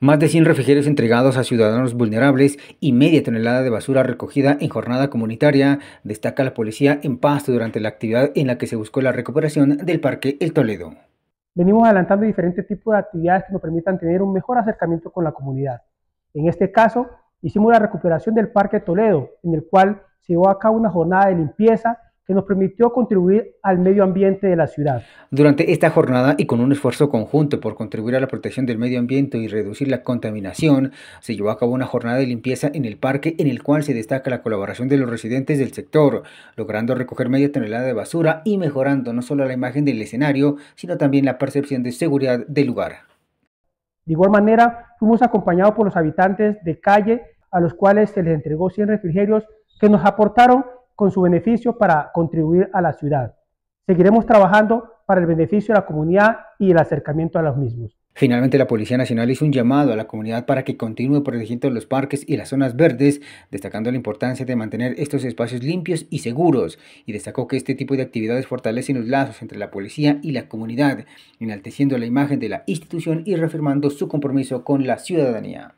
más de 100 refrigerios entregados a ciudadanos vulnerables y media tonelada de basura recogida en jornada comunitaria, destaca la policía en Pasto durante la actividad en la que se buscó la recuperación del Parque El Toledo. Venimos adelantando diferentes tipos de actividades que nos permitan tener un mejor acercamiento con la comunidad. En este caso, hicimos la recuperación del Parque Toledo, en el cual se llevó a cabo una jornada de limpieza que nos permitió contribuir al medio ambiente de la ciudad. Durante esta jornada y con un esfuerzo conjunto por contribuir a la protección del medio ambiente y reducir la contaminación, se llevó a cabo una jornada de limpieza en el parque en el cual se destaca la colaboración de los residentes del sector, logrando recoger media tonelada de basura y mejorando no solo la imagen del escenario, sino también la percepción de seguridad del lugar. De igual manera, fuimos acompañados por los habitantes de calle, a los cuales se les entregó 100 refrigerios que nos aportaron con su beneficio para contribuir a la ciudad. Seguiremos trabajando para el beneficio de la comunidad y el acercamiento a los mismos. Finalmente, la Policía Nacional hizo un llamado a la comunidad para que continúe protegiendo los parques y las zonas verdes, destacando la importancia de mantener estos espacios limpios y seguros, y destacó que este tipo de actividades fortalecen los lazos entre la policía y la comunidad, enalteciendo la imagen de la institución y reafirmando su compromiso con la ciudadanía.